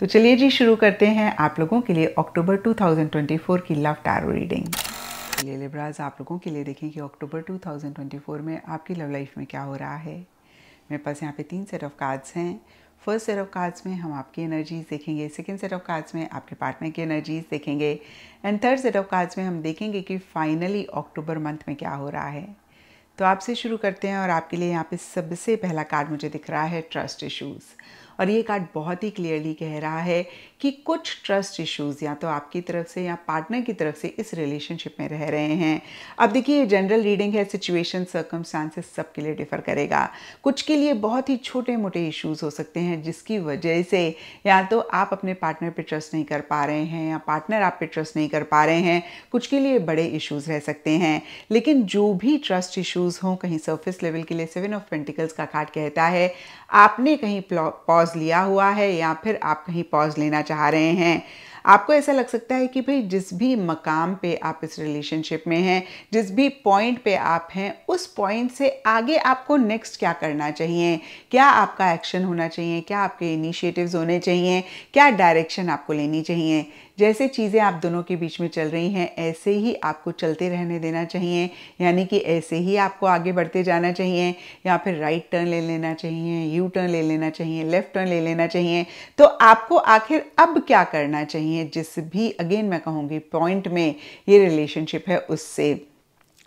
तो चलिए जी शुरू करते हैं आप लोगों के लिए अक्टूबर 2024 की लव टैरो रीडिंग चलिए लिब्राज आप लोगों के लिए देखें कि अक्टूबर 2024 में आपकी लव लाइफ में क्या हो रहा है मेरे पास यहाँ पे तीन सेट ऑफ कार्ड्स हैं फर्स्ट सेट ऑफ कार्ड्स में हम आपकी एनर्जीज देखेंगे सेकेंड सेट ऑफ कार्ड्स में आपके पार्टनर की एनर्जीज देखेंगे and third set of cards में हम देखेंगे कि फाइनली अक्टूबर मंथ में क्या हो रहा है तो आपसे शुरू करते हैं और आपके लिए यहाँ पे सबसे पहला कार्ड मुझे दिख रहा है ट्रस्ट इशूज़ और ये कार्ड बहुत ही क्लियरली कह रहा है कि कुछ ट्रस्ट इश्यूज या तो आपकी तरफ से या पार्टनर की तरफ से इस रिलेशनशिप में रह रहे हैं अब देखिए ये जनरल रीडिंग है सिचुएशन सर्कमस्टांसेस सबके लिए डिफर करेगा कुछ के लिए बहुत ही छोटे मोटे इश्यूज हो सकते हैं जिसकी वजह से या तो आप अपने पार्टनर पर ट्रस्ट नहीं कर पा रहे हैं या पार्टनर आप पे ट्रस्ट नहीं कर पा रहे हैं कुछ के लिए बड़े इश्यूज रह सकते हैं लेकिन जो भी ट्रस्ट इश्यूज हों कहीं सर्फिस लेवल के लिए सेवन ऑफ पेंटिकल्स का कार्ड कहता है आपने कहीं पॉज लिया हुआ है या फिर आप कहीं पॉज लेना चाह रहे हैं आपको ऐसा लग सकता है कि भाई जिस भी मकाम पे आप इस रिलेशनशिप में हैं जिस भी पॉइंट पे आप हैं उस पॉइंट से आगे आपको नेक्स्ट क्या करना चाहिए क्या आपका एक्शन होना चाहिए क्या आपके इनिशिएटिव्स होने चाहिए क्या डायरेक्शन आपको लेनी चाहिए जैसे चीज़ें आप दोनों के बीच में चल रही हैं ऐसे ही आपको चलते रहने देना चाहिए यानी कि ऐसे ही आपको आगे बढ़ते जाना चाहिए या फिर राइट टर्न ले लेना चाहिए यू टर्न ले लेना चाहिए लेफ्ट टर्न ले लेना चाहिए तो आपको आखिर अब क्या करना चाहिए जिस भी अगेन मैं कहूँगी पॉइंट में ये रिलेशनशिप है उससे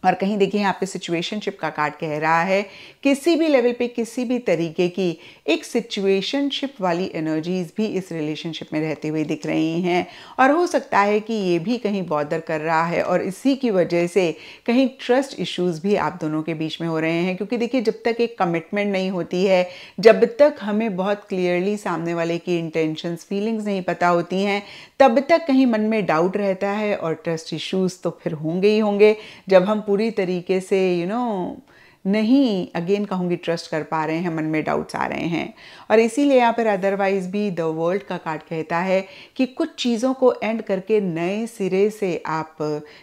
और कहीं देखिए यहाँ पे सिचुएशनशिप का कार्ड कह रहा है किसी भी लेवल पे किसी भी तरीके की एक सिचुएशनशिप वाली एनर्जीज भी इस रिलेशनशिप में रहते हुए दिख रही हैं और हो सकता है कि ये भी कहीं बॉर्डर कर रहा है और इसी की वजह से कहीं ट्रस्ट इश्यूज भी आप दोनों के बीच में हो रहे हैं क्योंकि देखिए जब तक एक कमिटमेंट नहीं होती है जब तक हमें बहुत क्लियरली सामने वाले की इंटेंशंस फीलिंग्स नहीं पता होती हैं तब तक कहीं मन में डाउट रहता है और ट्रस्ट इश्यूज़ तो फिर होंगे ही होंगे जब हम पूरी तरीके से यू you नो know, नहीं अगेन कहूँगी ट्रस्ट कर पा रहे हैं मन में डाउट्स आ रहे हैं और इसीलिए यहाँ पर अदरवाइज भी द वर्ल्ड का कार्ड कहता है कि कुछ चीज़ों को एंड करके नए सिरे से आप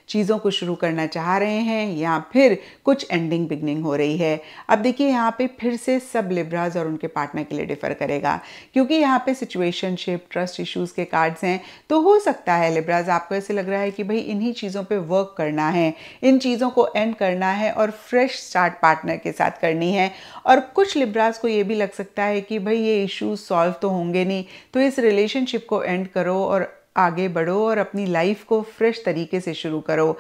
चीज़ों को शुरू करना चाह रहे हैं या फिर कुछ एंडिंग बिगनिंग हो रही है अब देखिए यहाँ पे फिर से सब लिब्राज और उनके पार्टनर के लिए डिफर करेगा क्योंकि यहाँ पे सिचुएशनशिप ट्रस्ट इश्यूज़ के कार्ड्स हैं तो हो सकता है लिब्राज आपको ऐसे लग रहा है कि भाई इन्हीं चीज़ों पर वर्क करना है इन चीज़ों को एंड करना है और फ्रेश स्टार्ट पार्टनर के साथ करनी है और कुछ लिब्रास को ये भी लग सकता है कि भाई ये इश्यूज सॉल्व तो होंगे नहीं तो इस रिलेशनशिप को एंड करो और आगे बढ़ो और अपनी लाइफ को फ्रेश तरीके से शुरू करो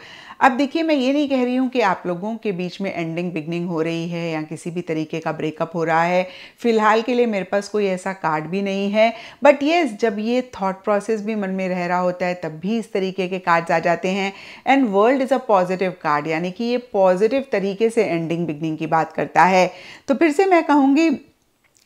अब देखिए मैं ये नहीं कह रही हूँ कि आप लोगों के बीच में एंडिंग बिगनिंग हो रही है या किसी भी तरीके का ब्रेकअप हो रहा है फ़िलहाल के लिए मेरे पास कोई ऐसा कार्ड भी नहीं है बट ये जब ये थाट प्रोसेस भी मन में रह रहा होता है तब भी इस तरीके के कार्ड्स आ जाते हैं and world is a positive card यानी कि ये पॉजिटिव तरीके से एंडिंग बिगनिंग की बात करता है तो फिर से मैं कहूँगी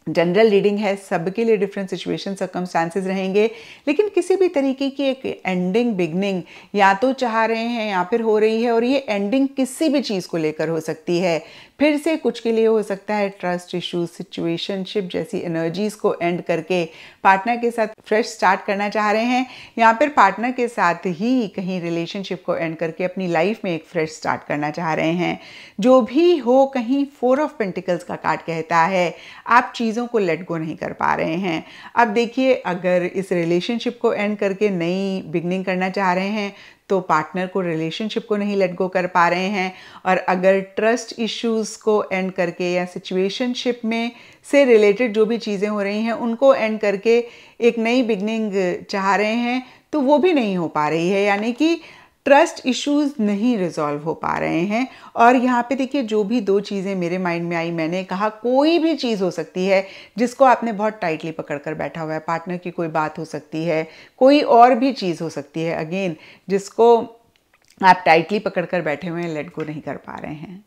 जनरल रीडिंग है सबके लिए डिफरेंट सिचुएशन सर्कमस्टांसेस रहेंगे लेकिन किसी भी तरीके की एक एंडिंग बिगनिंग या तो चाह रहे हैं या फिर हो रही है और ये एंडिंग किसी भी चीज़ को लेकर हो सकती है फिर से कुछ के लिए हो सकता है ट्रस्ट इशू सिचुएशनशिप जैसी एनर्जीज को एंड करके पार्टनर के साथ फ्रेश स्टार्ट करना चाह रहे हैं या फिर पार्टनर के साथ ही कहीं रिलेशनशिप को एंड करके अपनी लाइफ में एक फ्रेश स्टार्ट करना चाह रहे हैं जो भी हो कहीं फोर ऑफ पेंटिकल्स का कार्ड कहता है आप चीज़ चीज़ों को लेट गो नहीं कर पा रहे हैं अब देखिए अगर इस रिलेशनशिप को एंड करके नई बिगनिंग करना चाह रहे हैं तो पार्टनर को रिलेशनशिप को नहीं लेट गो कर पा रहे हैं और अगर ट्रस्ट इश्यूज को एंड करके या सिचुएशनशिप में से रिलेटेड जो भी चीज़ें हो रही हैं उनको एंड करके एक नई बिगनिंग चाह रहे हैं तो वो भी नहीं हो पा रही है यानी कि ट्रस्ट इश्यूज नहीं रिजॉल्व हो पा रहे हैं और यहाँ पे देखिए जो भी दो चीज़ें मेरे माइंड में आई मैंने कहा कोई भी चीज़ हो सकती है जिसको आपने बहुत टाइटली पकड़ कर बैठा हुआ है पार्टनर की कोई बात हो सकती है कोई और भी चीज़ हो सकती है अगेन जिसको आप टाइटली पकड़ कर बैठे हुए हैं लेट गो नहीं कर पा रहे हैं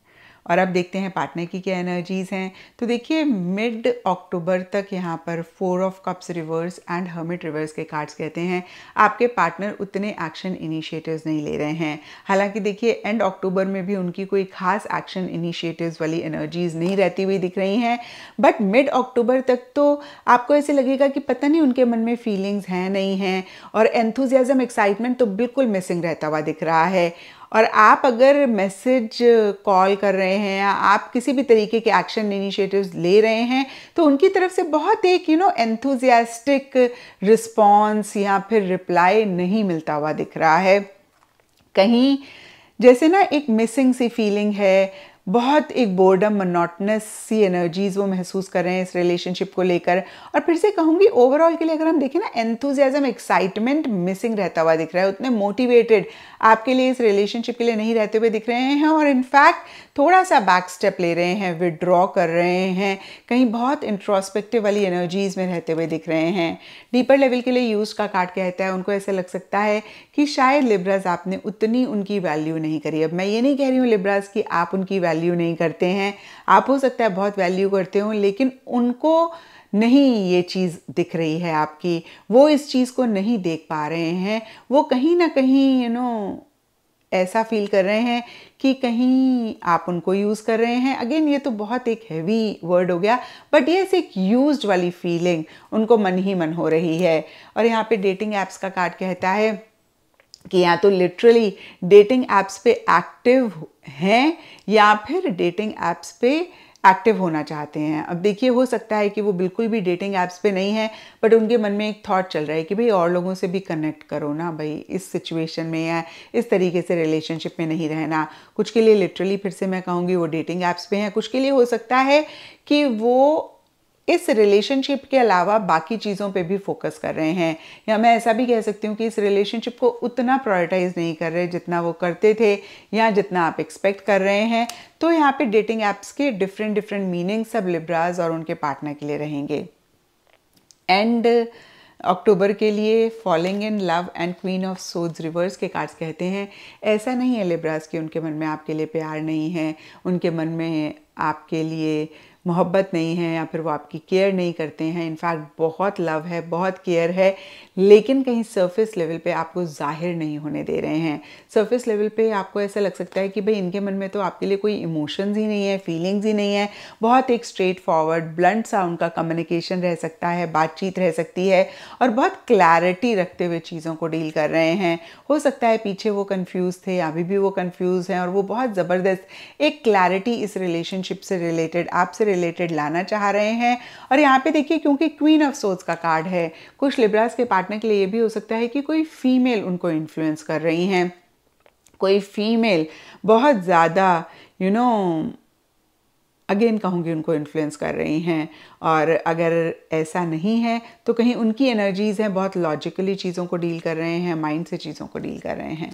और अब देखते हैं पार्टनर की क्या एनर्जीज़ हैं तो देखिए मिड अक्टूबर तक यहाँ पर four of cups reverse and hermit reverse के कार्ड्स कहते हैं आपके पार्टनर उतने एक्शन इनिशिएटिव्स नहीं ले रहे हैं हालांकि देखिए एंड अक्टूबर में भी उनकी कोई खास एक्शन इनिशिएटिव्स वाली एनर्जीज़ नहीं रहती हुई दिख रही हैं बट मिड अक्टूबर तक तो आपको ऐसे लगेगा कि पता नहीं उनके मन में फीलिंग्स हैं नहीं हैं और एंथुजियाज़म एक्साइटमेंट तो बिल्कुल मिसिंग रहता हुआ दिख रहा है और आप अगर मैसेज कॉल uh, कर रहे हैं या आप किसी भी तरीके के एक्शन इनिशिएटिव्स ले रहे हैं तो उनकी तरफ से बहुत एक यू नो एंथुजियास्टिक रिस्पॉन्स या फिर रिप्लाई नहीं मिलता हुआ दिख रहा है कहीं जैसे ना एक मिसिंग सी फीलिंग है बहुत एक बोर्डम मनोटनस सी एनर्जीज़ वो महसूस कर रहे हैं इस रिलेशनशिप को लेकर और फिर से कहूँगी ओवरऑल के लिए अगर हम देखें ना एंथुजियाजम एक्साइटमेंट मिसिंग रहता हुआ दिख रहा है उतने मोटिवेटेड आपके लिए इस रिलेशनशिप के लिए नहीं रहते हुए दिख रहे हैं और इनफैक्ट थोड़ा सा बैक स्टेप ले रहे हैं विड्रॉ कर रहे हैं कहीं बहुत इंट्रोस्पेक्टिव वाली एनर्जीज़ में रहते हुए दिख रहे हैं डीपर लेवल के लिए यूज़ का कार्ड कहता है उनको ऐसे लग सकता है कि शायद लिब्राज आपने उतनी उनकी वैल्यू नहीं करी अब मैं ये नहीं कह रही हूँ लिब्राज की आप उनकी वैल्यू वैल्यू नहीं करते हैं आप हो सकता है बहुत वैल्यू करते हो लेकिन उनको नहीं ये चीज़ दिख रही है आपकी वो इस चीज़ को नहीं देख पा रहे हैं वो कहीं ना कहीं यू नो ऐसा फील कर रहे हैं कि कहीं आप उनको यूज़ कर रहे हैं अगेन ये तो बहुत एक हैवी वर्ड हो गया बट ये एक यूज वाली फीलिंग उनको मन ही मन हो रही है और यहाँ पे डेटिंग ऐप्स का कार्ड कहता है कि या तो लिटरली डेटिंग ऐप्स पे एक्टिव हैं या फिर डेटिंग ऐप्स पे एक्टिव होना चाहते हैं अब देखिए हो सकता है कि वो बिल्कुल भी डेटिंग ऐप्स पे नहीं है बट उनके मन में एक थॉट चल रहा है कि भाई और लोगों से भी कनेक्ट करो ना भाई इस सिचुएशन में या इस तरीके से रिलेशनशिप में नहीं रहना कुछ के लिए लिटरली फिर से मैं कहूँगी वो डेटिंग ऐप्स पे हैं कुछ के लिए हो सकता है कि वो इस रिलेशनशिप के अलावा बाकी चीज़ों पे भी फोकस कर रहे हैं या मैं ऐसा भी कह सकती हूँ कि इस रिलेशनशिप को उतना प्रायोरिटाइज नहीं कर रहे जितना वो करते थे या जितना आप एक्सपेक्ट कर रहे हैं तो यहाँ पे डेटिंग ऐप्स के डिफरेंट डिफरेंट मीनिंग सब लिब्राज और उनके पार्टनर के लिए रहेंगे एंड अक्टूबर uh, के लिए falling in love and queen of सोज रिवर्स के कार्ड्स कहते हैं ऐसा नहीं है लिब्रास कि उनके मन में आपके लिए प्यार नहीं है उनके मन में आपके लिए मोहब्बत नहीं है या फिर वो आपकी केयर नहीं करते हैं इनफैक्ट बहुत लव है बहुत केयर है लेकिन कहीं सरफेस लेवल पे आपको जाहिर नहीं होने दे रहे हैं सरफेस लेवल पे आपको ऐसा लग सकता है कि भाई इनके मन में तो आपके लिए कोई इमोशंस ही नहीं है फीलिंग्स ही नहीं है बहुत एक स्ट्रेट फॉरवर्ड ब्लंट सा उनका कम्युनिकेशन रह सकता है बातचीत रह सकती है और बहुत क्लैरिटी रखते हुए चीज़ों को डील कर रहे हैं हो सकता है पीछे वो कन्फ्यूज़ थे अभी भी वो कन्फ्यूज़ हैं और वो बहुत ज़बरदस्त एक क्लैरिटी इस रिलेशनशिप से रिलेटेड आपसे रिलेटेड लाना चाह रहे हैं और यहाँ पे देखिए क्योंकि क्वीन ऑफ सोर्स का कार्ड है कुछ लिब्रास के पार्टनर के लिए ये भी हो सकता है कि कोई फीमेल उनको इन्फ्लुएंस कर रही हैं कोई फीमेल बहुत ज़्यादा यू नो अगेन कहूँगी उनको इन्फ्लुएंस कर रही हैं और अगर ऐसा नहीं है तो कहीं उनकी एनर्जीज़ हैं बहुत लॉजिकली चीज़ों को डील कर रहे हैं माइंड से चीज़ों को डील कर रहे हैं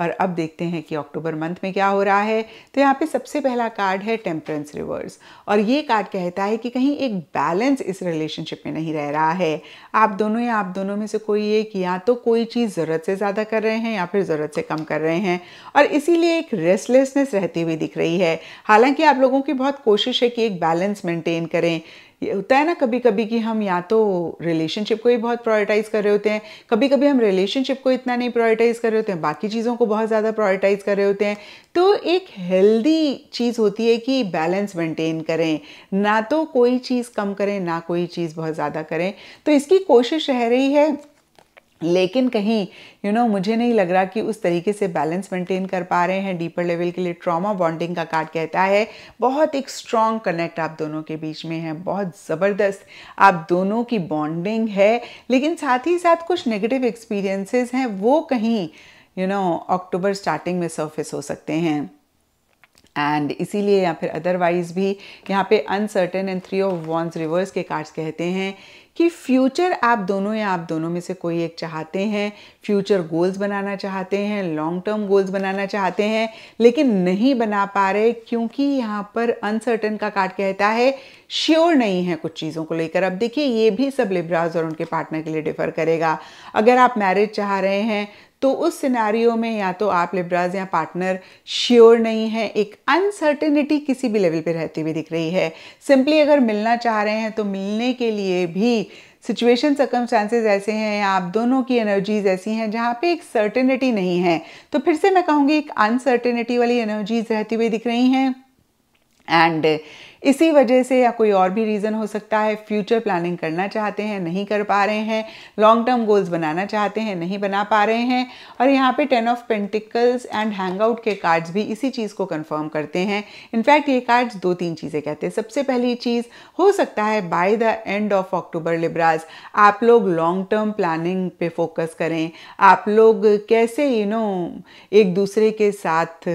और अब देखते हैं कि अक्टूबर मंथ में क्या हो रहा है तो यहाँ पे सबसे पहला कार्ड है टेम्परेंस रिवर्स और ये कार्ड कहता है कि कहीं एक बैलेंस इस रिलेशनशिप में नहीं रह रहा है आप दोनों या आप दोनों में से कोई एक या तो कोई चीज़ ज़रूरत से ज़्यादा कर रहे हैं या फिर ज़रूरत से कम कर रहे हैं और इसीलिए एक रेस्टलेसनेस रहती हुई दिख रही है हालांकि आप लोगों की बहुत कोशिश है कि एक बैलेंस मेंटेन करें ये होता है ना कभी कभी कि हम या तो रिलेशनशिप को ही बहुत प्रायोरिटाइज़ कर रहे होते हैं कभी कभी हम रिलेशनशिप को इतना नहीं प्रायोरिटाइज़ कर रहे होते हैं बाकी चीज़ों को बहुत ज़्यादा प्रायोरिटाइज़ कर रहे होते हैं तो एक हेल्दी चीज़ होती है कि बैलेंस मेंटेन करें ना तो कोई चीज़ कम करें ना कोई चीज़ बहुत ज़्यादा करें तो इसकी कोशिश रह रही है लेकिन कहीं यू you नो know, मुझे नहीं लग रहा कि उस तरीके से बैलेंस मेंटेन कर पा रहे हैं डीपर लेवल के लिए ट्रॉमा बॉन्डिंग का कार्ड कहता है बहुत एक स्ट्रॉन्ग कनेक्ट आप दोनों के बीच में है बहुत ज़बरदस्त आप दोनों की बॉन्डिंग है लेकिन साथ ही साथ कुछ नेगेटिव एक्सपीरियंसेस हैं वो कहीं यू नो अक्टूबर स्टार्टिंग में सर्फेस हो सकते हैं एंड इसीलिए या फिर अदरवाइज भी यहाँ पे uncertain and three of wands reverse के कार्ड्स कहते हैं कि फ्यूचर आप दोनों या आप दोनों में से कोई एक चाहते हैं फ्यूचर गोल्स बनाना चाहते हैं लॉन्ग टर्म गोल्स बनाना चाहते हैं लेकिन नहीं बना पा रहे क्योंकि यहाँ पर अनसर्टन का कार्ड कहता है श्योर नहीं है कुछ चीज़ों को लेकर अब देखिए ये भी सब लिब्राज और उनके पार्टनर के लिए डिफर करेगा अगर आप मैरिज चाह रहे हैं तो उस सिनारियो में या तो आप लिब्राज या पार्टनर श्योर नहीं है एक अनसर्टेनिटी किसी भी लेवल पर रहती हुई दिख रही है सिंपली अगर मिलना चाह रहे हैं तो मिलने के लिए भी सिचुएशन सर्कमस्टांसेस ऐसे हैं या आप दोनों की एनर्जीज ऐसी हैं जहाँ पे एक सर्टेनिटी नहीं है तो फिर से मैं कहूँगी एक अनसर्टेनिटी वाली एनर्जीज रहती हुई दिख रही हैं एंड इसी वजह से या कोई और भी रीज़न हो सकता है फ्यूचर प्लानिंग करना चाहते हैं नहीं कर पा रहे हैं लॉन्ग टर्म गोल्स बनाना चाहते हैं नहीं बना पा रहे हैं और यहाँ पे ten of pentacles and hangout के कार्ड्स भी इसी चीज़ को कन्फर्म करते हैं इनफैक्ट ये कार्ड्स दो तीन चीज़ें कहते हैं सबसे पहली चीज़ हो सकता है by the end of October Libras आप लोग लॉन्ग टर्म प्लानिंग पे फोकस करें आप लोग कैसे यू you नो know, एक दूसरे के साथ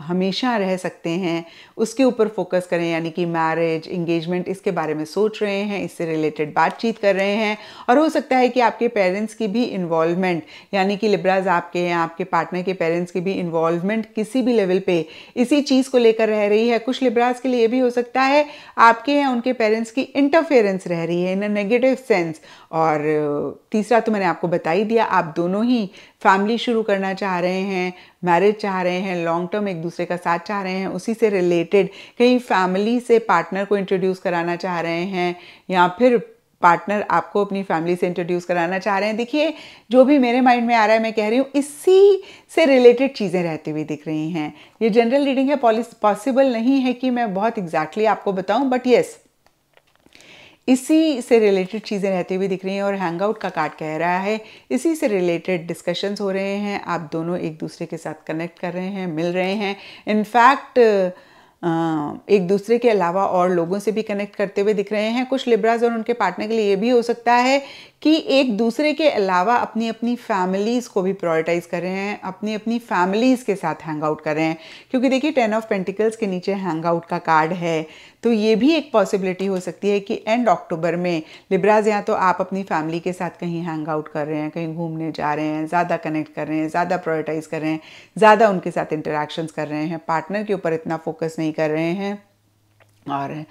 हमेशा रह सकते हैं उसके ऊपर फोकस करें यानी कि मैरिज इंगेजमेंट इसके बारे में सोच रहे हैं इससे रिलेटेड बातचीत कर रहे हैं और हो सकता है कि आपके पेरेंट्स की भी इन्वॉल्वमेंट यानी कि लिब्राज आपके या आपके पार्टनर के पेरेंट्स की भी इन्वॉल्वमेंट किसी भी लेवल पे इसी चीज़ को लेकर रह रही है कुछ लिब्राज के लिए भी हो सकता है आपके या उनके पेरेंट्स की इंटरफेरेंस रह रही है इन अ नेगेटिव सेंस और तीसरा तो मैंने आपको बता ही दिया आप दोनों ही फैमिली शुरू करना चाह रहे हैं मैरिज चाह रहे हैं लॉन्ग टर्म एक दूसरे का साथ चाह रहे हैं उसी से रिलेटेड कहीं फैमिली से पार्टनर को इंट्रोड्यूस कराना चाह रहे हैं या फिर पार्टनर आपको अपनी फैमिली से इंट्रोड्यूस कराना चाह रहे हैं देखिए जो भी मेरे माइंड में आ रहा है मैं कह रही हूँ इसी से रिलेटेड चीज़ें रहती हुई दिख रही हैं ये जनरल रीडिंग है पॉसिबल नहीं है कि मैं बहुत एग्जैक्टली exactly आपको बताऊँ बट येस इसी से रिलेटेड चीज़ें रहती हुई दिख रही हैं और हैंगआउट का कार्ड कह रहा है इसी से रिलेटेड डिस्कशंस हो रहे हैं आप दोनों एक दूसरे के साथ कनेक्ट कर रहे हैं मिल रहे हैं इनफैक्ट एक दूसरे के अलावा और लोगों से भी कनेक्ट करते हुए दिख रहे हैं कुछ लिब्राज और उनके पार्टनर के लिए ये भी हो सकता है कि एक दूसरे के अलावा अपनी अपनी फैमिलीज़ को भी प्रायोरिटाइज़ कर रहे हैं अपनी अपनी फैमिलीज़ के साथ हैंग आउट कर रहे हैं क्योंकि देखिए टेन ऑफ पेंटिकल्स के नीचे हैंग आउट का कार्ड है तो ये भी एक पॉसिबिलिटी हो सकती है कि एंड अक्टूबर में लिब्राज या तो आप अपनी फैमिली के साथ कहीं हैंग आउट कर रहे हैं कहीं घूमने जा रहे हैं ज़्यादा कनेक्ट कर रहे हैं ज़्यादा प्रायोरिटाइज़ कर रहे हैं ज़्यादा उनके साथ इंटरेक्शंस कर रहे हैं पार्टनर के ऊपर इतना फोकस नहीं कर रहे हैं और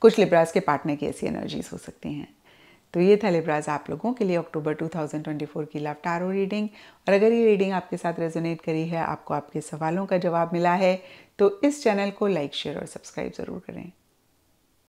कुछ लिब्राज के पार्टनर की ऐसी एनर्जीज हो सकती हैं तो ये था लिब्राज आप लोगों के लिए अक्टूबर 2024 की लव टारो रीडिंग और अगर ये रीडिंग आपके साथ रेजोनेट करी है आपको आपके सवालों का जवाब मिला है तो इस चैनल को लाइक शेयर और सब्सक्राइब ज़रूर करें